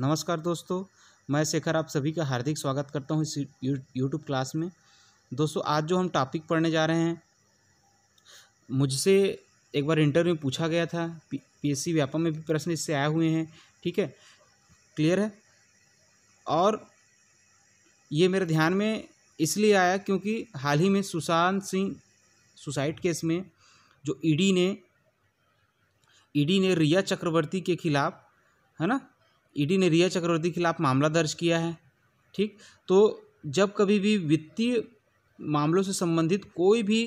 नमस्कार दोस्तों मैं शेखर आप सभी का हार्दिक स्वागत करता हूँ इस यूट्यूब क्लास में दोस्तों आज जो हम टॉपिक पढ़ने जा रहे हैं मुझसे एक बार इंटरव्यू पूछा गया था पी पीएससी व्यापम में भी प्रश्न इससे आए हुए हैं ठीक है क्लियर है और ये मेरे ध्यान में इसलिए आया क्योंकि हाल ही में सुशांत सिंह सुसाइड केस में जो ईडी e ने ईडी e ने रिया चक्रवर्ती के खिलाफ है ना ईडी ने रिया चक्रवर्ती के खिलाफ मामला दर्ज किया है ठीक तो जब कभी भी वित्तीय मामलों से संबंधित कोई भी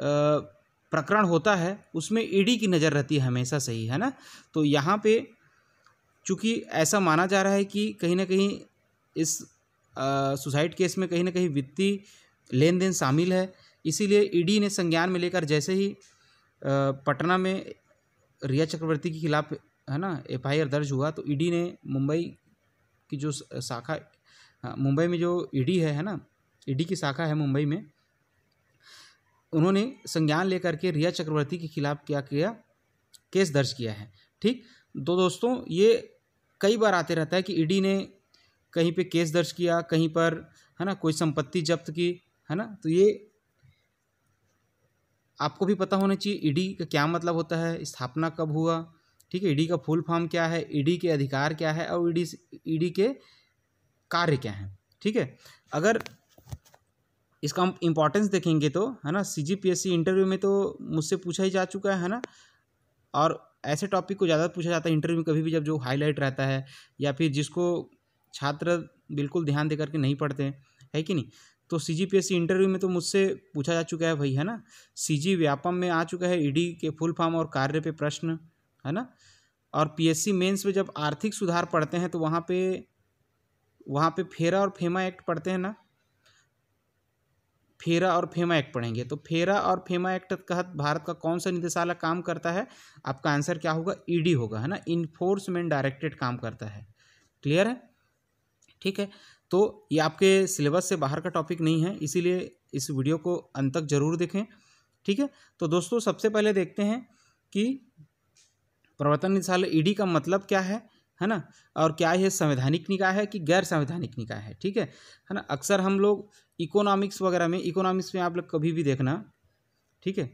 प्रकरण होता है उसमें ईडी की नज़र रहती है हमेशा सही है ना तो यहाँ पे चूँकि ऐसा माना जा रहा है कि कहीं ना कहीं इस सुसाइड केस में कहीं ना कहीं वित्तीय लेन देन शामिल है इसीलिए ईडी ने संज्ञान में लेकर जैसे ही पटना में रिया चक्रवर्ती के खिलाफ है ना एफ दर्ज हुआ तो ईडी ने मुंबई की जो शाखा हाँ, मुंबई में जो ईडी है है ना ईडी की शाखा है मुंबई में उन्होंने संज्ञान लेकर के रिया चक्रवर्ती के खिलाफ क्या किया केस दर्ज किया है ठीक तो दोस्तों ये कई बार आते रहता है कि ईडी ने कहीं पे केस दर्ज किया कहीं पर है ना कोई संपत्ति जब्त की है ना तो ये आपको भी पता होना चाहिए ईडी का क्या मतलब होता है स्थापना कब हुआ ठीक है ईडी का फुल फॉर्म क्या है ईडी के अधिकार क्या है और ईडी ईडी के कार्य क्या हैं ठीक है अगर इसका हम इम्पोर्टेंस देखेंगे तो है ना C G P S C interview में तो मुझसे पूछा ही जा चुका है ना और ऐसे टॉपिक को ज़्यादा पूछा जाता है इंटरव्यू में कभी भी जब जो हाईलाइट रहता है या फिर जिसको छात्र बिल्कुल ध्यान दे करके नहीं पढ़ते है कि नहीं तो C G P S C interview में तो मुझसे पूछा जा चुका है भाई है ना सी जी व्यापम में आ चुका है ईडी के फुल फॉर्म और कार्य पे प्रश्न है ना और पीएससी मेंस में जब आर्थिक सुधार पढ़ते हैं तो वहाँ पे वहाँ पे फेरा और फेमा एक्ट पढ़ते हैं ना फेरा और फेमा एक्ट पढ़ेंगे तो फेरा और फेमा एक्ट तहत भारत का कौन सा निदेशालय काम करता है आपका आंसर क्या होगा ईडी e होगा है ना इन्फोर्समेंट डायरेक्टेड काम करता है क्लियर है ठीक है तो ये आपके सिलेबस से बाहर का टॉपिक नहीं है इसीलिए इस वीडियो को अंत तक जरूर देखें ठीक है तो दोस्तों सबसे पहले देखते हैं कि प्रवर्तन निदेशालय ईडी का मतलब क्या है है ना और क्या यह संवैधानिक निकाय है कि गैर संवैधानिक निकाय है ठीक है है ना अक्सर हम लोग इकोनॉमिक्स वगैरह में इकोनॉमिक्स में आप लोग कभी भी देखना ठीक है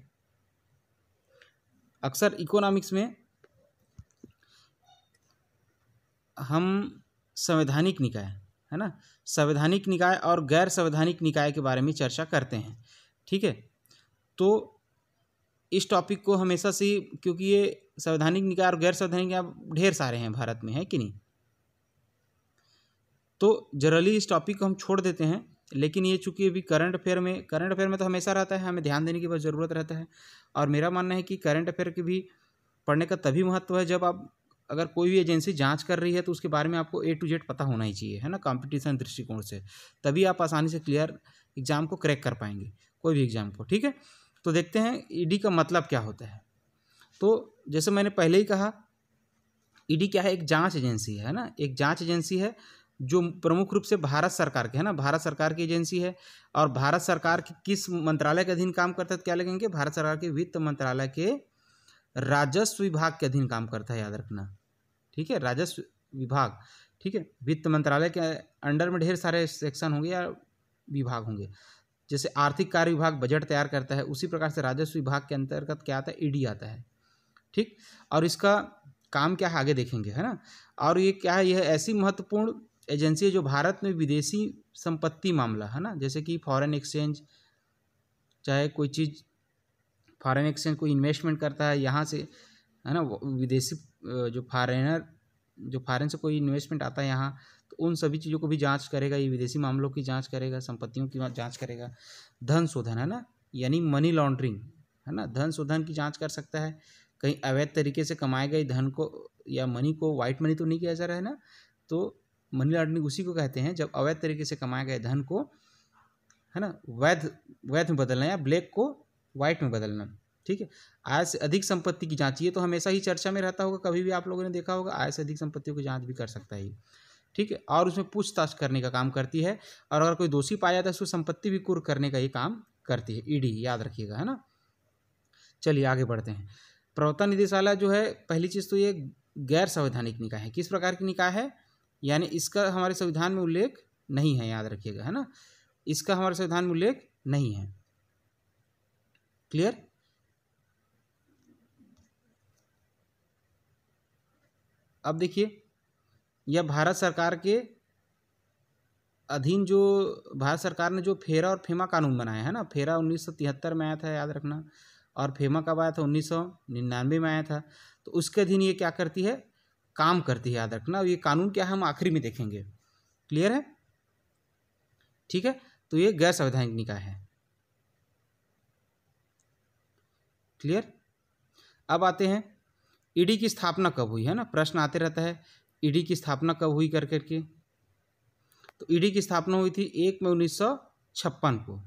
अक्सर इकोनॉमिक्स में हम संवैधानिक निकाय है ना संवैधानिक निकाय और गैर संवैधानिक निकाय के बारे में चर्चा करते हैं ठीक है तो इस टॉपिक को हमेशा से क्योंकि ये संवैधानिक निकाय और गैर संवैधानिक निकाय ढेर सारे हैं भारत में है कि नहीं तो जनरली इस टॉपिक को हम छोड़ देते हैं लेकिन ये चूंकि अभी करंट अफेयर में करंट अफेयर में तो हमेशा रहता है हमें ध्यान देने की बहुत ज़रूरत रहता है और मेरा मानना है कि करंट अफेयर के भी पढ़ने का तभी महत्व है जब आप अगर कोई भी एजेंसी जांच कर रही है तो उसके बारे में आपको ए टू जेड पता होना ही चाहिए है ना कंपटीशन दृष्टिकोण से तभी आप आसानी से क्लियर एग्जाम को क्रैक कर पाएंगे कोई भी एग्जाम को ठीक है तो देखते हैं ईडी e का मतलब क्या होता है तो जैसे मैंने पहले ही कहा ईडी क्या है एक जांच एजेंसी है ना एक जांच एजेंसी है जो प्रमुख रूप से भारत सरकार के है ना भारत सरकार की एजेंसी है और भारत सरकार की किस मंत्रालय के अधीन काम करता है तो क्या लगेंगे भारत सरकार के वित्त मंत्रालय के राजस्व विभाग के अधीन काम करता है याद रखना ठीक है राजस्व विभाग ठीक है वित्त मंत्रालय के अंडर में ढेर सारे सेक्शन होंगे या विभाग होंगे जैसे आर्थिक कार्य विभाग बजट तैयार करता है उसी प्रकार से राजस्व विभाग के अंतर्गत क्या आता है ईडी आता है ठीक और इसका काम क्या है आगे देखेंगे है ना और ये क्या है यह ऐसी महत्वपूर्ण एजेंसी है जो भारत में विदेशी संपत्ति मामला है ना जैसे कि फॉरेन एक्सचेंज चाहे कोई चीज़ फॉरेन एक्सचेंज कोई इन्वेस्टमेंट करता है यहाँ से है ना विदेशी जो फॉरेनर जो फॉरेन से कोई इन्वेस्टमेंट आता है यहाँ तो उन सभी चीज़ों को भी जांच करेगा ये विदेशी मामलों की जांच करेगा संपत्तियों की जांच करेगा धन शोधन है ना यानी मनी लॉन्ड्रिंग है ना धन शोधन की जांच कर सकता है कहीं अवैध तरीके से कमाए गए धन को या मनी को वाइट मनी तो नहीं किया जा रहा है ना तो मनी लॉन्ड्रिंग उसी को कहते हैं जब अवैध तरीके से कमाए गए धन को है ना वैध वैध में बदलना या ब्लैक को वाइट में बदलना ठीक है आय से अधिक संपत्ति की जांच ये तो हमेशा ही चर्चा में रहता होगा कभी भी आप लोगों ने देखा होगा आय से अधिक संपत्ति की जांच भी कर सकता है ठीक है और उसमें पूछताछ करने का काम करती है और अगर कोई दोषी पाया जाता है उसको संपत्ति भी कुर करने का ये काम करती है ईडी e याद रखिएगा है ना चलिए आगे बढ़ते हैं प्रवर्तन निदेशालय जो है पहली चीज़ तो ये गैर संवैधानिक निकाय है किस प्रकार की निकाय है यानी इसका हमारे संविधान में उल्लेख नहीं है याद रखिएगा है ना इसका हमारे संविधान में उल्लेख नहीं है क्लियर अब देखिए यह भारत सरकार के अधीन जो भारत सरकार ने जो फेरा और फेमा कानून बनाया है ना फेरा उन्नीस में आया था याद रखना और फेमा कब आया था उन्नीस सौ में आया था तो उसके अधीन ये क्या करती है काम करती है याद रखना और ये कानून क्या है हम आखिरी में देखेंगे क्लियर है ठीक है तो ये गैर संवैधानिक निकाय है क्लियर अब आते हैं ईडी की स्थापना कब हुई है ना प्रश्न आते रहता है ईडी की स्थापना कब हुई कर करके तो ईडी की स्थापना हुई थी एक मई उन्नीस को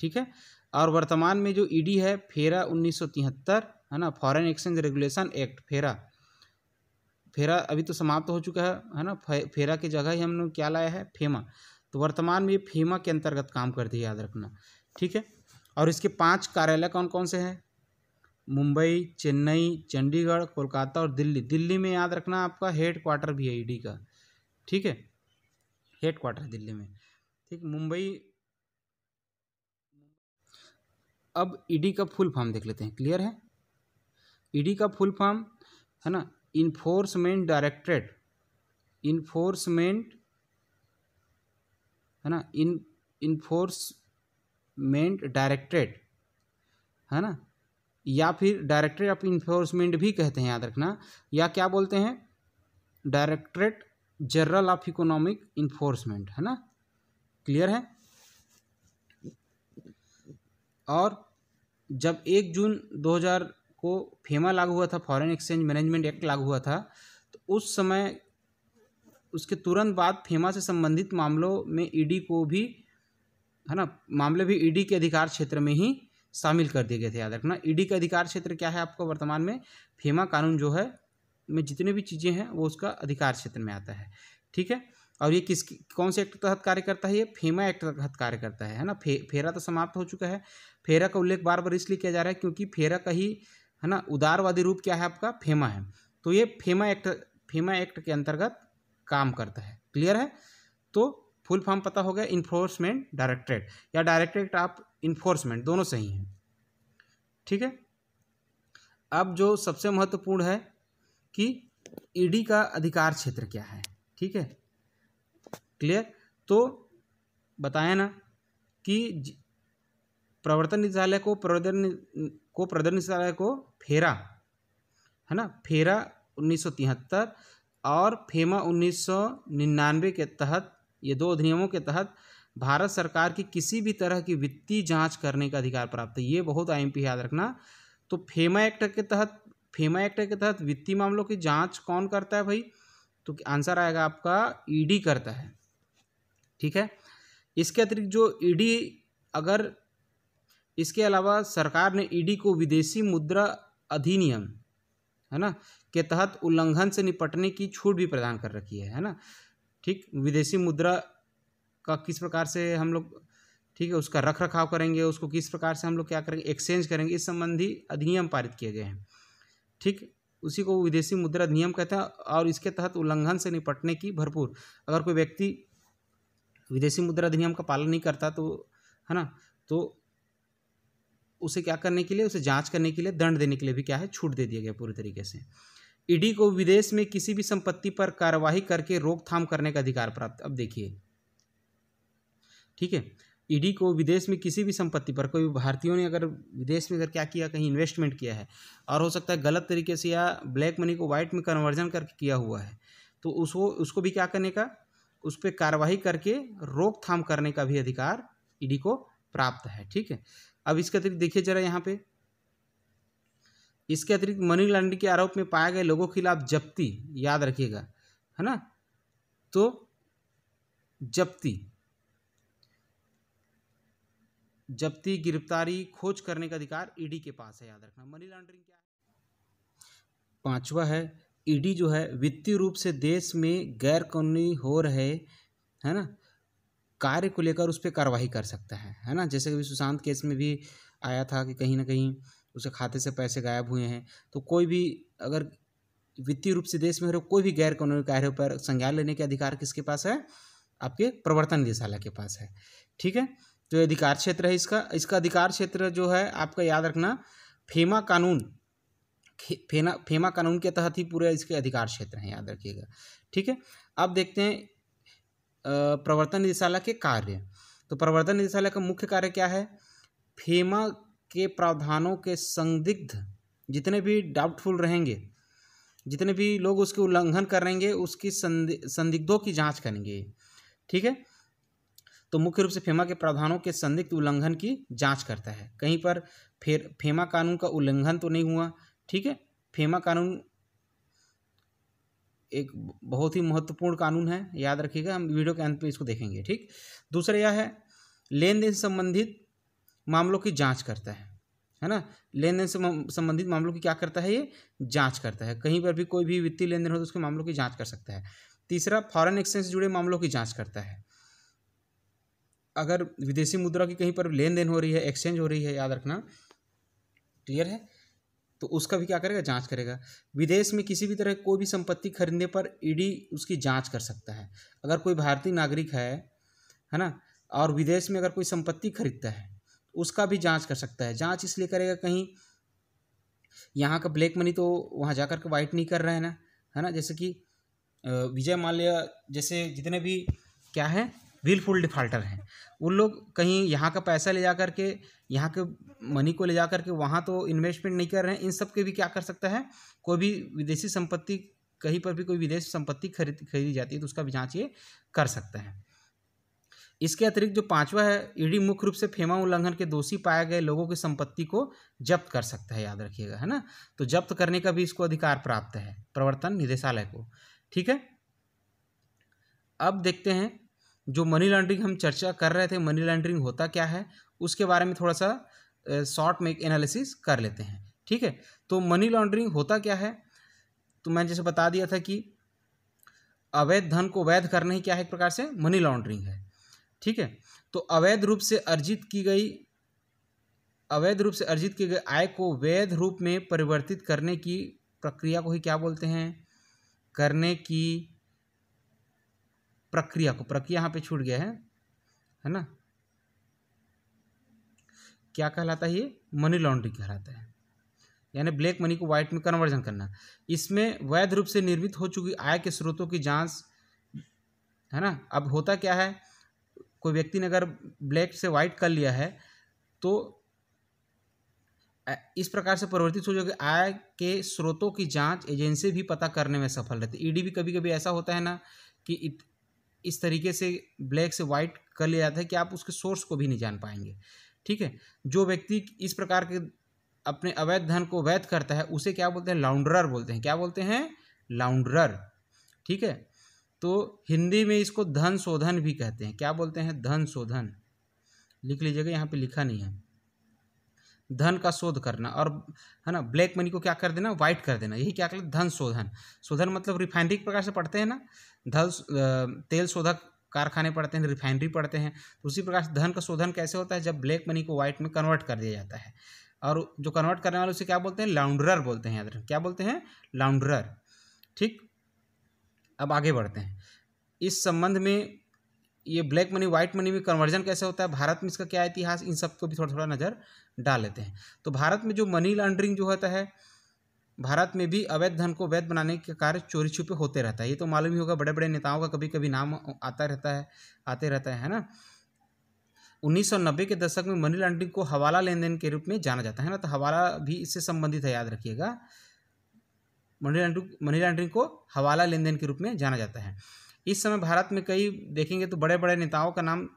ठीक है और वर्तमान में जो ईडी e है फेरा उन्नीस है ना फॉरेन एक्सचेंज रेगुलेशन एक्ट फेरा फेरा अभी तो समाप्त हो चुका है है ना फेरा की जगह ही हम क्या लाया है फेमा तो वर्तमान में ये फेमा के अंतर्गत काम करती है याद रखना ठीक है और इसके पांच कार्यालय कौन कौन से हैं मुंबई चेन्नई चंडीगढ़ कोलकाता और दिल्ली दिल्ली में याद रखना आपका हेड क्वार्टर भी है ईडी e का ठीक है हेड क्वार्टर दिल्ली में ठीक मुंबई अब ईडी e का फुल फॉर्म देख लेते हैं क्लियर है ईडी e का फुल फॉर्म है ना इन्फोर्समेंट डायरेक्टरेट इन्फोर्समेंट है ना इन इन्फोर्समेंट डायरेक्टरेट है ना या फिर डायरेक्टरेट ऑफ इन्फोर्समेंट भी कहते हैं याद रखना या क्या बोलते हैं directorate general of economic enforcement है ना क्लियर है और जब एक जून 2000 को फेमा लागू हुआ था फॉरेन एक्सचेंज मैनेजमेंट एक्ट लागू हुआ था तो उस समय उसके तुरंत बाद फेमा से संबंधित मामलों में ईडी e को भी है ना मामले भी ईडी e के अधिकार क्षेत्र में ही शामिल कर दिए गए थे याद रखना ईडी e का अधिकार क्षेत्र क्या है आपको वर्तमान में फेमा कानून जो है में जितने भी चीज़ें हैं वो उसका अधिकार क्षेत्र में आता है ठीक है और ये किस कौन से एक्ट के तहत कार्य करता है ये फेमा एक्ट के तहत कार्य करता है है ना फे, फेरा तो समाप्त हो चुका है फेरा का उल्लेख बार बार इसलिए किया जा रहा है क्योंकि फेरा का ही है ना उदारवादी रूप क्या है आपका फेमा है तो ये फेमा एक्ट फेमा एक्ट के अंतर्गत काम करता है क्लियर है तो फुल फॉर्म पता हो गया इन्फोर्समेंट डायरेक्टरेट या डायरेक्टरेट ऑफ इन्फोर्समेंट दोनों सही हैं ठीक है अब जो सबसे महत्वपूर्ण है कि ईडी e का अधिकार क्षेत्र क्या है ठीक है क्लियर तो बताया ना कि प्रवर्तन निदेशालय को प्रवर्तन को प्रवर्तन निदेशालय को फेरा है ना फेरा 1973 और फेमा 1999 के तहत ये दो अधिनियमों के तहत भारत सरकार की किसी भी तरह की वित्तीय जांच करने का अधिकार प्राप्त है ये बहुत आई याद रखना तो फेमा एक्ट के तहत फेमा एक्ट के तहत वित्तीय मामलों की जांच कौन करता है भाई तो आंसर आएगा आपका ईडी करता है ठीक है इसके अतिरिक्त जो ईडी e अगर इसके अलावा सरकार ने ईडी e को विदेशी मुद्रा अधिनियम है ना के तहत उल्लंघन से निपटने की छूट भी प्रदान कर रखी है है ना ठीक विदेशी मुद्रा का किस प्रकार से हम लोग ठीक है उसका रख रखाव करेंगे उसको किस प्रकार से हम लोग क्या करेंगे एक्सचेंज करेंगे इस संबंधी अधिनियम पारित किए गए हैं ठीक उसी को विदेशी मुद्रा अधिनियम कहते हैं और इसके तहत उल्लंघन से निपटने की भरपूर अगर कोई व्यक्ति विदेशी मुद्रा अधिनियम का पालन नहीं करता तो है ना तो उसे क्या करने के लिए उसे जांच करने के लिए दंड देने के लिए भी क्या है छूट दे दिया गया पूरी तरीके से ईडी को विदेश में किसी भी संपत्ति पर कार्रवाई करके रोकथाम करने का अधिकार प्राप्त अब देखिए ठीक है ईडी को विदेश में किसी भी संपत्ति पर कोई भारतीयों ने अगर विदेश में अगर क्या किया कहीं इन्वेस्टमेंट किया है और हो सकता है गलत तरीके से या ब्लैक मनी को व्हाइट में कन्वर्जन करके किया हुआ है तो उसको उसको भी क्या करने का उस पर कार्रवाई करके रोकथाम करने का भी अधिकार ईडी को प्राप्त है ठीक है अब इसके अतिरिक्त देखिए जरा यहाँ पे इसके अतिरिक्त मनी लॉन्ड्रिंग के आरोप में पाए गए लोगों के खिलाफ जब्ती याद रखिएगा है ना तो जब्ती जब्ती गिरफ्तारी खोज करने का अधिकार ईडी के पास है याद रखना मनी लॉन्ड्रिंग क्या है पांचवा है ईडी जो है वित्तीय रूप से देश में गैर कानूनी हो रहे है ना कार्य को लेकर उस पर कार्रवाई कर सकता है है ना जैसे कि सुशांत केस में भी आया था कि कहीं ना कहीं उसके खाते से पैसे गायब हुए हैं तो कोई भी अगर वित्तीय रूप से देश में हो रहे कोई भी गैर कानूनी कार्यों पर संज्ञान लेने के अधिकार किसके पास है आपके प्रवर्तन निदेशालय के पास है ठीक है तो अधिकार क्षेत्र है इसका इसका अधिकार क्षेत्र जो है आपका याद रखना फेमा कानून फेना फेमा कानून के तहत ही पूरे इसके अधिकार क्षेत्र हैं याद रखिएगा ठीक है अब देखते हैं प्रवर्तन निदेशालय के कार्य तो प्रवर्तन निदेशालय का मुख्य कार्य क्या है फेमा के प्रावधानों के संदिग्ध जितने भी डाउटफुल रहेंगे जितने भी लोग उसके उल्लंघन करेंगे उसकी संदि संदिग्धों की जांच करेंगे ठीक है तो मुख्य रूप से फेमा के प्रावधानों के संदिग्ध उल्लंघन की जांच करता है कहीं पर फिर फेमा कानून का उल्लंघन तो नहीं हुआ ठीक है फेमा कानून एक बहुत ही महत्वपूर्ण कानून है याद रखिएगा हम वीडियो के अंत में इसको देखेंगे ठीक दूसरा यह है लेन देन संबंधित मामलों की जांच करता है है ना लेन देन से संबंधित मामलों की क्या करता है ये जांच करता है कहीं पर भी कोई भी वित्तीय लेन देन हो तो उसके मामलों की जांच कर सकता है तीसरा फॉरेन एक्सचेंज से जुड़े मामलों की जांच करता है अगर विदेशी मुद्रा की कहीं पर लेन देन हो रही है एक्सचेंज हो रही है याद रखना क्लियर तो है तो उसका भी क्या करेगा जांच करेगा विदेश में किसी भी तरह कोई भी संपत्ति खरीदने पर ईडी उसकी जांच कर सकता है अगर कोई भारतीय नागरिक है है ना और विदेश में अगर कोई संपत्ति खरीदता है तो उसका भी जांच कर सकता है जांच इसलिए करेगा कहीं यहाँ का ब्लैक मनी तो वहाँ जा के वाइट नहीं कर रहे हैं ना है ना जैसे कि विजय माल्या जैसे जितने भी क्या है विलफुल डिफ़ाल्टर हैं उन लोग कहीं यहाँ का पैसा ले जा कर के यहाँ के मनी को ले जा कर के वहाँ तो इन्वेस्टमेंट नहीं कर रहे हैं इन सब के भी क्या कर सकता है कोई भी विदेशी संपत्ति कहीं पर भी कोई विदेश संपत्ति खरीद खरीदी जाती है तो उसका भी जाँच ये कर सकते हैं इसके अतिरिक्त जो पांचवा है ईडी मुख्य रूप से फेमा उल्लंघन के दोषी पाए गए लोगों की संपत्ति को जब्त कर सकता है याद रखिएगा है ना तो जब्त करने का भी इसको अधिकार प्राप्त है प्रवर्तन निदेशालय को ठीक है अब देखते हैं जो मनी लॉन्ड्रिंग हम चर्चा कर रहे थे मनी लॉन्ड्रिंग होता क्या है उसके बारे में थोड़ा सा शॉर्ट में एक एनालिसिस कर लेते हैं ठीक है तो मनी लॉन्ड्रिंग होता क्या है तो मैंने जैसे बता दिया था कि अवैध धन को वैध करना ही क्या है एक प्रकार से मनी लॉन्ड्रिंग है ठीक है तो अवैध रूप से अर्जित की गई अवैध रूप से अर्जित की गई आय को वैध रूप में परिवर्तित करने की प्रक्रिया को ही क्या बोलते हैं करने की प्रक्रिया को प्रक्रिया यहाँ पे छूट गया है है ना क्या कहलाता है ये मनी लॉन्ड्रिंग कहलाता है यानी ब्लैक मनी को व्हाइट में कन्वर्जन करना इसमें वैध रूप से निर्मित हो चुकी आय के स्रोतों की जांच है ना अब होता क्या है कोई व्यक्ति ने अगर ब्लैक से व्हाइट कर लिया है तो इस प्रकार से परिवर्तित हो जाएगा आय के स्रोतों की जांच एजेंसी भी पता करने में सफल रहती ईडी e भी कभी कभी ऐसा होता है ना कि इस तरीके से ब्लैक से वाइट कर लिया जाता है कि आप उसके सोर्स को भी नहीं जान पाएंगे ठीक है जो व्यक्ति इस प्रकार के अपने अवैध धन को वैध करता है उसे क्या बोलते हैं लाउंडर बोलते हैं क्या बोलते हैं लाउंडर ठीक है तो हिंदी में इसको धन शोधन भी कहते हैं क्या बोलते हैं धन शोधन लिख लीजिएगा यहाँ पे लिखा नहीं है धन का शोध करना और है ना ब्लैक मनी को क्या कर देना व्हाइट कर देना यही क्या कर धन शोधन शोधन मतलब रिफाइनरी प्रकार से पढ़ते हैं ना धल तेल शोधक कारखाने पड़ते हैं रिफाइनरी पड़ते हैं तो उसी प्रकार से धन का शोधन कैसे होता है जब ब्लैक मनी को व्हाइट में कन्वर्ट कर दिया जाता है और जो कन्वर्ट करने वाले उसे क्या बोलते हैं लाउंडरर बोलते हैं याद क्या बोलते हैं लाउंडरर ठीक अब आगे बढ़ते हैं इस संबंध में ये ब्लैक मनी व्हाइट मनी में कन्वर्जन कैसे होता है भारत में इसका क्या इतिहास इन सब को भी थोड़ा थोड़ा नज़र डाल लेते हैं तो भारत में जो मनी लॉन्ड्रिंग जो होता है भारत में भी अवैध धन को वैध बनाने के कार्य चोरी छुपे होते रहता है ये तो मालूम ही होगा बड़े बड़े नेताओं का कभी कभी नाम आता रहता है आते रहता है, उन्नीस ना 1990 के दशक में मनी लॉन्ड्रिंग को हवाला लेन देन के रूप में जाना जाता है ना तो हवाला भी इससे संबंधित है याद रखिएगा मनी लॉन्ड्रिंग मनी लॉन्ड्रिंग को हवाला लेन देन के रूप में जाना जाता है इस समय भारत में कई देखेंगे तो बड़े बड़े नेताओं का नाम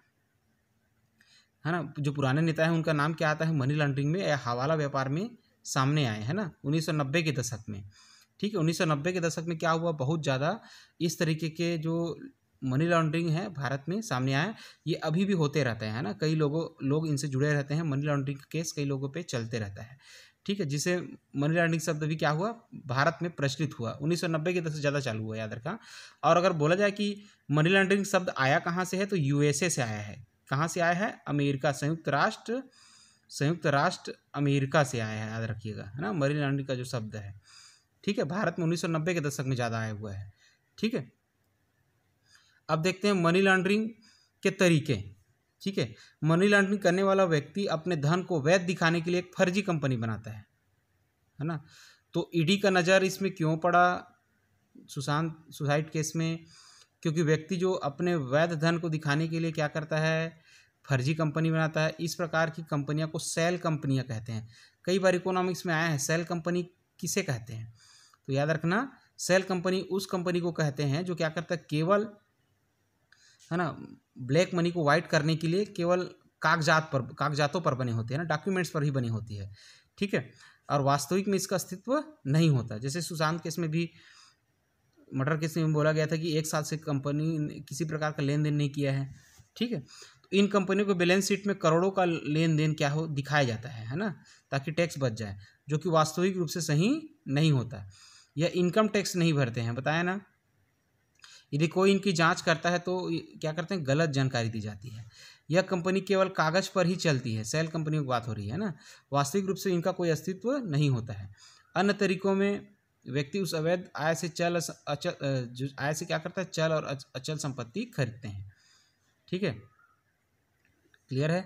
है ना जो पुराने नेता हैं उनका नाम क्या आता है मनी लॉन्ड्रिंग में या हवाला व्यापार में सामने आए है ना 1990 के दशक में ठीक है 1990 के दशक में क्या हुआ बहुत ज़्यादा इस तरीके के जो मनी लॉन्ड्रिंग है भारत में सामने आए ये अभी भी होते रहते हैं ना कई लोगों लोग इनसे जुड़े रहते हैं मनी लॉन्ड्रिंग केस कई लोगों पे चलते रहता है ठीक है जिसे मनी लॉन्ड्रिंग शब्द भी क्या हुआ भारत में प्रचलित हुआ 1990 के दशक ज़्यादा चालू हुआ याद रखा और अगर बोला जाए कि मनी लॉन्ड्रिंग शब्द आया कहाँ से है तो यूएसए से आया है कहाँ से आया है अमेरिका संयुक्त राष्ट्र संयुक्त राष्ट्र अमेरिका से आए हैं याद रखिएगा है ना मरीन लॉन्ड्रिंग का जो शब्द है ठीक है भारत में 1990 के दशक में ज़्यादा आया हुआ है ठीक है अब देखते हैं मनी लॉन्ड्रिंग के तरीके ठीक है मनी लॉन्ड्रिंग करने वाला व्यक्ति अपने धन को वैध दिखाने के लिए एक फर्जी कंपनी बनाता है है ना तो ईडी का नज़र इसमें क्यों पड़ा सुशांत सुसाइड केस में क्योंकि व्यक्ति जो अपने वैध धन को दिखाने के लिए क्या करता है फर्जी कंपनी बनाता है इस प्रकार की कंपनियां को सेल कंपनियां कहते हैं कई बार इकोनॉमिक्स में आया है सेल कंपनी किसे कहते हैं तो याद रखना सेल कंपनी उस कंपनी को कहते हैं जो क्या करता है केवल है ना ब्लैक मनी को वाइट करने के लिए केवल कागजात पर कागजातों पर बने होते हैं ना डॉक्यूमेंट्स पर ही बनी होती है ठीक है और वास्तविक में इसका अस्तित्व नहीं होता जैसे सुशांत केस में भी मर्डर केस में बोला गया था कि एक साल से कंपनी किसी प्रकार का लेन देन नहीं किया है ठीक है इन कंपनियों को बैलेंस शीट में करोड़ों का लेन देन क्या हो दिखाया जाता है है ना ताकि टैक्स बच जाए जो कि वास्तविक रूप से सही नहीं होता या इनकम टैक्स नहीं भरते हैं बताया ना यदि कोई इनकी जांच करता है तो क्या करते हैं गलत जानकारी दी जाती है यह कंपनी केवल कागज पर ही चलती है सेल कंपनी की बात हो रही है ना वास्तविक रूप से इनका कोई अस्तित्व नहीं होता है अन्य तरीकों में व्यक्ति उस अवैध आय से चल अचल जो आय से क्या करता है चल और अचल संपत्ति खरीदते हैं ठीक है क्लियर है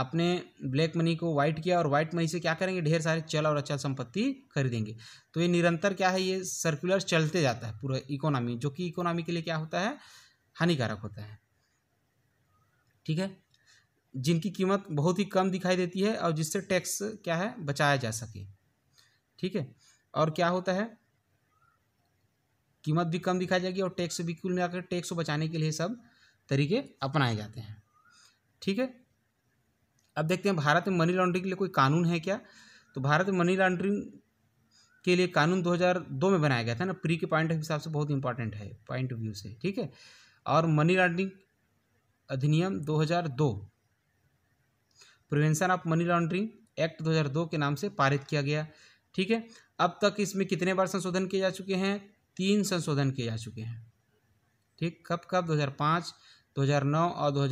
आपने ब्लैक मनी को व्हाइट किया और व्हाइट मनी से क्या करेंगे ढेर सारे चल और अचल संपत्ति खरीदेंगे तो ये निरंतर क्या है ये सर्कुलर चलते जाता है पूरा इकोनॉमी जो कि इकोनॉमी के लिए क्या होता है हानिकारक होता है ठीक है जिनकी कीमत बहुत ही कम दिखाई देती है और जिससे टैक्स क्या है बचाया जा सके ठीक है और क्या होता है कीमत भी कम दिखाई जाएगी और टैक्स भी कुल मिलाकर टैक्स को बचाने के लिए सब तरीके अपनाए जाते हैं ठीक है अब देखते हैं भारत में मनी लॉन्ड्रिंग के लिए कोई कानून है क्या तो भारत में मनी लॉन्ड्रिंग के लिए कानून 2002 में बनाया गया था ना प्री के पॉइंट ऑफ हिसाब से बहुत इंपॉर्टेंट है पॉइंट ऑफ व्यू से ठीक है और मनी लॉन्ड्रिंग अधिनियम 2002 prevention of money laundering act 2002 के नाम से पारित किया गया ठीक है अब तक इसमें कितने बार संशोधन किए जा चुके हैं तीन संशोधन किए जा चुके हैं ठीक कब कब दो हज़ार और दो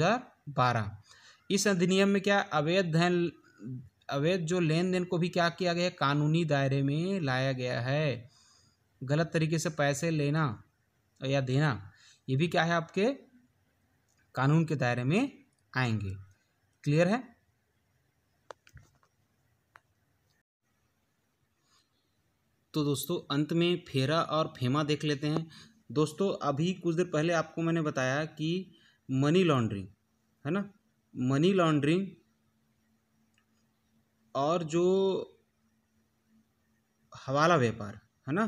इस अधिनियम में क्या अवैध धन अवैध जो लेन देन को भी क्या किया गया कानूनी दायरे में लाया गया है गलत तरीके से पैसे लेना या देना ये भी क्या है आपके कानून के दायरे में आएंगे क्लियर है तो दोस्तों अंत में फेरा और फेमा देख लेते हैं दोस्तों अभी कुछ देर पहले आपको मैंने बताया कि मनी लॉन्ड्रिंग है ना मनी लॉन्ड्रिंग और जो हवाला व्यापार है ना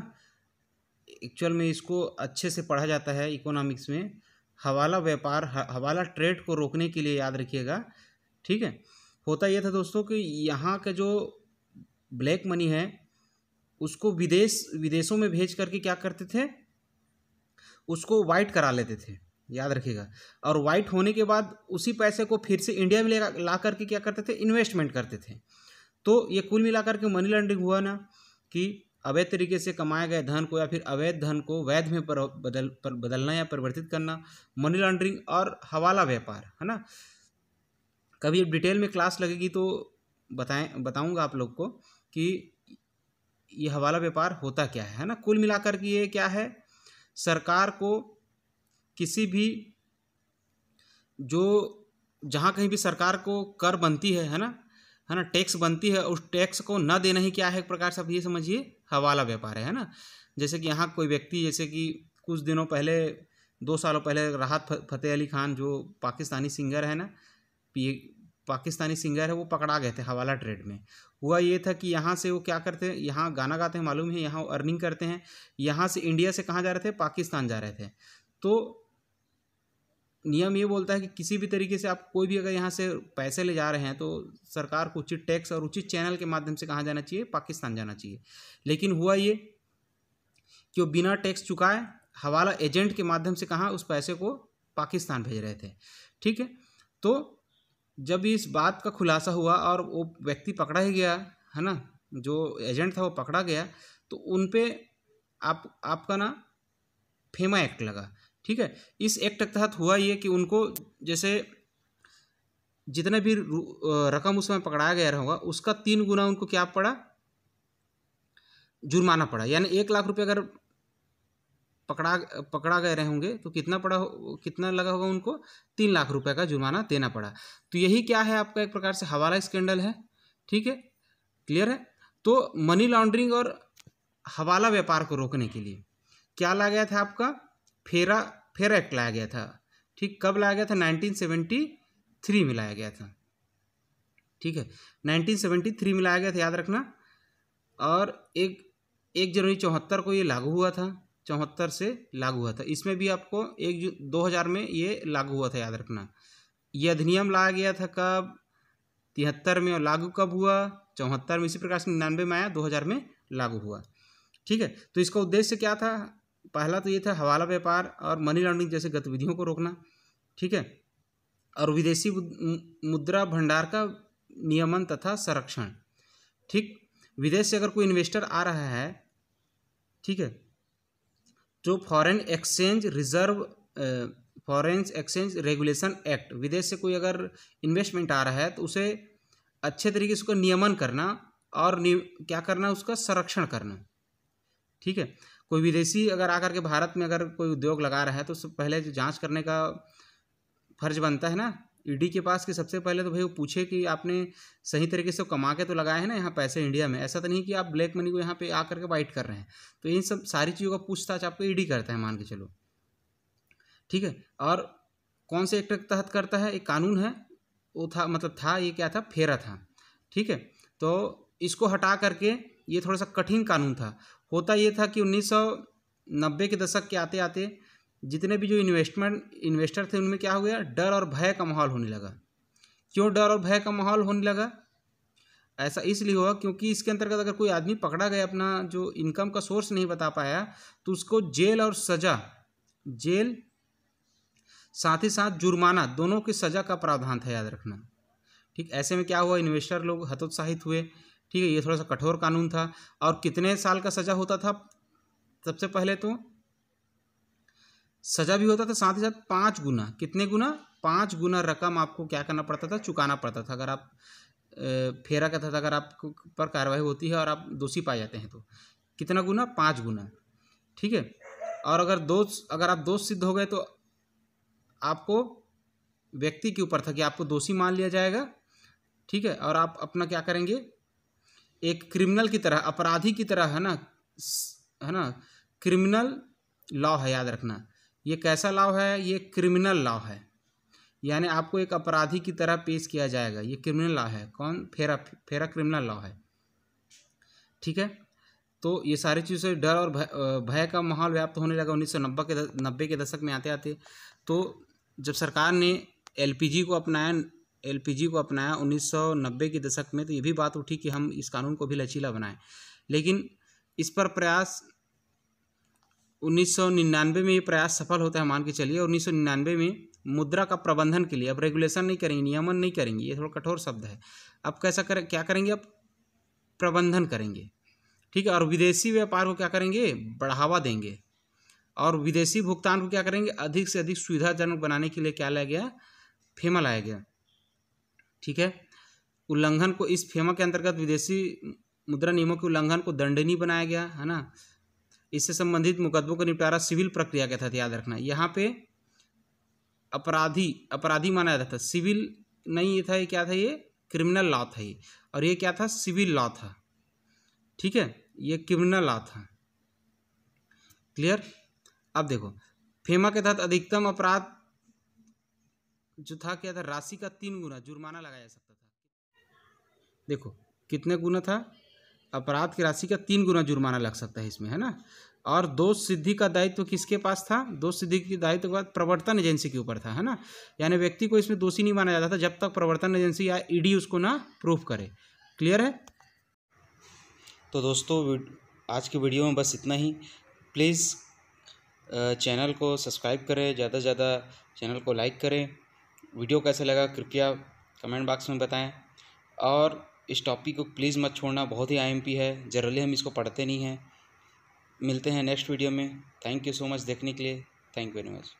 एक्चुअल में इसको अच्छे से पढ़ा जाता है इकोनॉमिक्स में हवाला व्यापार हवाला ट्रेड को रोकने के लिए याद रखिएगा ठीक है होता यह था दोस्तों कि यहाँ का जो ब्लैक मनी है उसको विदेश विदेशों में भेज करके क्या करते थे उसको वाइट करा लेते थे याद रखिएगा और वाइट होने के बाद उसी पैसे को फिर से इंडिया में ला करके क्या करते थे इन्वेस्टमेंट करते थे तो ये कुल मिलाकर के मनी लॉन्ड्रिंग हुआ ना कि अवैध तरीके से कमाए गए धन को या फिर अवैध धन को वैध में पर बदल पर बदलना या परिवर्तित करना मनी लॉन्ड्रिंग और हवाला व्यापार है ना कभी डिटेल में क्लास लगेगी तो बताएं बताऊंगा आप लोग को कि ये हवाला व्यापार होता क्या है है ना कुल मिलाकर के ये क्या है सरकार को किसी भी जो जहाँ कहीं भी सरकार को कर बनती है है ना है ना टैक्स बनती है उस टैक्स को न देना ही क्या है एक प्रकार से आप ये समझिए हवाला व्यापार है ना जैसे कि यहाँ कोई व्यक्ति जैसे कि कुछ दिनों पहले दो सालों पहले राहत फतेह अली खान जो पाकिस्तानी सिंगर है ना पी पाकिस्तानी सिंगर है वो पकड़ा गए थे हवाला ट्रेड में हुआ ये था कि यहाँ से वो क्या करते हैं यहाँ गाना गाते हैं मालूम है यहाँ अर्निंग करते हैं यहाँ से इंडिया से कहाँ जा रहे थे पाकिस्तान जा रहे थे तो नियम ये बोलता है कि किसी भी तरीके से आप कोई भी अगर यहाँ से पैसे ले जा रहे हैं तो सरकार को उचित टैक्स और उचित चैनल के माध्यम से कहाँ जाना चाहिए पाकिस्तान जाना चाहिए लेकिन हुआ ये कि वो बिना टैक्स चुकाए हवाला एजेंट के माध्यम से कहाँ उस पैसे को पाकिस्तान भेज रहे थे ठीक है तो जब इस बात का खुलासा हुआ और वो व्यक्ति पकड़ा ही गया है ना जो एजेंट था वो पकड़ा गया तो उन पर आप आपका ना फेमा एक्ट लगा ठीक है इस एक्ट के तहत हुआ ये कि उनको जैसे जितने भी रकम उस समय पकड़ाया गया होगा उसका तीन गुना उनको क्या पड़ा जुर्माना पड़ा यानी एक लाख रुपये अगर पकड़ा पकड़ा गए रहे होंगे तो कितना पड़ा कितना लगा होगा उनको तीन लाख रुपए का जुर्माना देना पड़ा तो यही क्या है आपका एक प्रकार से हवाला स्कैंडल है ठीक है क्लियर है तो मनी लॉन्ड्रिंग और हवाला व्यापार को रोकने के लिए क्या ला गया था आपका फेरा फेयर एक्ट लाया गया था ठीक कब लाया गया था 1973 में लाया गया था ठीक है 1973 में लाया गया था याद रखना और एक एक जनवरी चौहत्तर को ये लागू हुआ था चौहत्तर से लागू हुआ था इसमें भी आपको एक जून दो हज़ार में ये लागू हुआ था याद रखना ये अधिनियम लाया गया था कब तिहत्तर में और लागू कब हुआ चौहत्तर में इसी प्रकार से निन्यानवे में आया दो हज़ार में लागू हुआ ठीक है तो इसका उद्देश्य क्या था पहला तो ये था हवाला व्यापार और मनी लॉन्ड्रिंग जैसे गतिविधियों को रोकना ठीक है और विदेशी मुद्रा भंडार का नियमन तथा संरक्षण ठीक विदेश से अगर कोई इन्वेस्टर आ रहा है ठीक है जो foreign exchange reserve foreign exchange regulation act विदेश से कोई अगर इन्वेस्टमेंट आ रहा है तो उसे अच्छे तरीके से उसका नियमन करना और क्या करना उसका संरक्षण करना ठीक है कोई विदेशी अगर आकर के भारत में अगर कोई उद्योग लगा रहा है तो पहले जो जाँच करने का फर्ज बनता है ना ईडी के पास कि सबसे पहले तो भाई वो पूछे कि आपने सही तरीके से कमा के तो लगाए हैं ना यहाँ पैसे इंडिया में ऐसा तो नहीं कि आप ब्लैक मनी को यहाँ पे आ करके वाइट कर रहे हैं तो इन सब सारी चीज़ों का पूछताछ आपको ईडी करता है मान के चलो ठीक है और कौन से एक्ट के तहत करता है एक कानून है वो था मतलब था ये क्या था फेरा था ठीक है तो इसको हटा करके ये थोड़ा सा कठिन कानून था होता ये था कि उन्नीस के दशक के आते आते जितने भी जो इन्वेस्टमेंट इन्वेस्टर थे उनमें क्या हो गया डर और भय का माहौल होने लगा क्यों डर और भय का माहौल होने लगा ऐसा इसलिए हुआ क्योंकि इसके अंतर्गत अगर कोई आदमी पकड़ा गया अपना जो इनकम का सोर्स नहीं बता पाया तो उसको जेल और सज़ा जेल साथ ही साथ जुर्माना दोनों की सज़ा का प्रावधान था याद रखना ठीक ऐसे में क्या हुआ इन्वेस्टर लोग हतोत्साहित हुए ठीक है ये थोड़ा सा कठोर कानून था और कितने साल का सज़ा होता था सबसे पहले तो सज़ा भी होता था साथ ही साथ पाँच गुना कितने गुना पाँच गुना रकम आपको क्या करना पड़ता था चुकाना पड़ता था अगर आप फेरा करता था अगर आप पर कार्रवाई होती है और आप दोषी पाए जाते हैं तो कितना गुना पाँच गुना ठीक है और अगर दोष अगर आप दोष सिद्ध हो गए तो आपको व्यक्ति के ऊपर था कि आपको दोषी मान लिया जाएगा ठीक है और आप अपना क्या करेंगे एक क्रिमिनल की तरह अपराधी की तरह है ना है ना क्रिमिनल लॉ है याद रखना ये कैसा लॉ है ये क्रिमिनल लॉ है यानी आपको एक अपराधी की तरह पेश किया जाएगा ये क्रिमिनल लॉ है कौन फेरा फेरा क्रिमिनल लॉ है ठीक है तो ये सारी चीज़ों से डर और भय का माहौल व्याप्त होने लगा उन्नीस सौ नब्बे के नब्बे के दशक में आते आते तो जब सरकार ने एलपीजी को अपनाया एलपीजी को अपनाया 1990 के दशक में तो ये भी बात उठी कि हम इस कानून को भी लचीला बनाएं लेकिन इस पर प्रयास 1999 में ये प्रयास सफल होता है मान के चलिए और 1999 में मुद्रा का प्रबंधन के लिए अब रेगुलेशन नहीं करेंगे नियमन नहीं करेंगे ये थोड़ा कठोर शब्द है अब कैसा करें क्या करेंगे अब प्रबंधन करेंगे ठीक है और विदेशी व्यापार को क्या करेंगे बढ़ावा देंगे और विदेशी भुगतान को क्या करेंगे अधिक से अधिक सुविधाजनक बनाने के लिए क्या लाया गया फेमा लाया गया ठीक है उल्लंघन को इस फेमा के अंतर्गत विदेशी मुद्रा नियमों के उल्लंघन को दंडनीय बनाया गया है ना इससे संबंधित मुकदमों का निपटारा सिविल प्रक्रिया के तहत याद रखना यहाँ पे अपराधी अपराधी माना जाता था सिविल नहीं था ये क्या था ये क्रिमिनल लॉ था ये और ये क्या था सिविल लॉ था ठीक है ये क्रिमिनल लॉ था क्लियर अब देखो फेमा के तहत अधिकतम अपराध जो था क्या था राशि का तीन गुना जुर्माना लगाया जा सकता था देखो कितने गुना था अपराध की राशि का तीन गुना जुर्माना लग सकता है इसमें है ना और दोष सिद्धि का दायित्व तो किसके पास था दोष सिद्धि के दायित्व के बाद प्रवर्तन एजेंसी के ऊपर था है ना यानी व्यक्ति को इसमें दोषी नहीं माना जाता था जब तक प्रवर्तन एजेंसी या ईडी उसको ना प्रूफ करे क्लियर है तो दोस्तों आज की वीडियो में बस इतना ही प्लीज़ चैनल को सब्सक्राइब करें ज़्यादा से ज़्यादा चैनल को लाइक करें वीडियो कैसे लगा कृपया कमेंट बॉक्स में बताएं और इस टॉपिक को प्लीज़ मत छोड़ना बहुत ही आईएमपी है जनरली हम इसको पढ़ते नहीं हैं मिलते हैं नेक्स्ट वीडियो में थैंक यू सो मच देखने के लिए थैंक यू वेरी मच